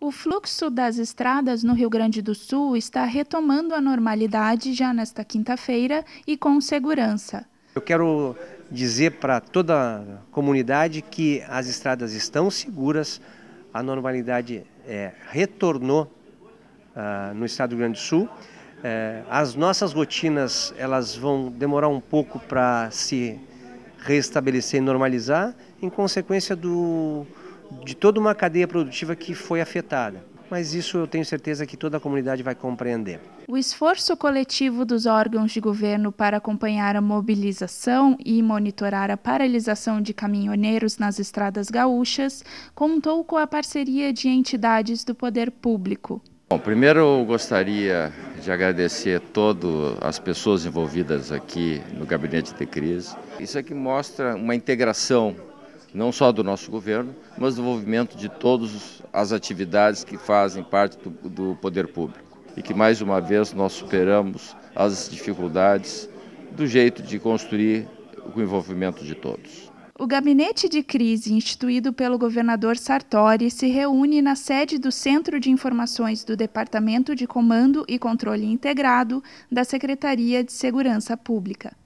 O fluxo das estradas no Rio Grande do Sul está retomando a normalidade já nesta quinta-feira e com segurança. Eu quero dizer para toda a comunidade que as estradas estão seguras, a normalidade é, retornou uh, no estado do Rio Grande do Sul. Uh, as nossas rotinas elas vão demorar um pouco para se restabelecer e normalizar em consequência do, de toda uma cadeia produtiva que foi afetada. Mas isso eu tenho certeza que toda a comunidade vai compreender. O esforço coletivo dos órgãos de governo para acompanhar a mobilização e monitorar a paralisação de caminhoneiros nas estradas gaúchas contou com a parceria de entidades do poder público. Bom, primeiro eu gostaria de agradecer todas as pessoas envolvidas aqui no gabinete de crise. Isso aqui é mostra uma integração não só do nosso governo, mas do envolvimento de todas as atividades que fazem parte do, do poder público. E que mais uma vez nós superamos as dificuldades do jeito de construir o envolvimento de todos. O gabinete de crise instituído pelo governador Sartori se reúne na sede do Centro de Informações do Departamento de Comando e Controle Integrado da Secretaria de Segurança Pública.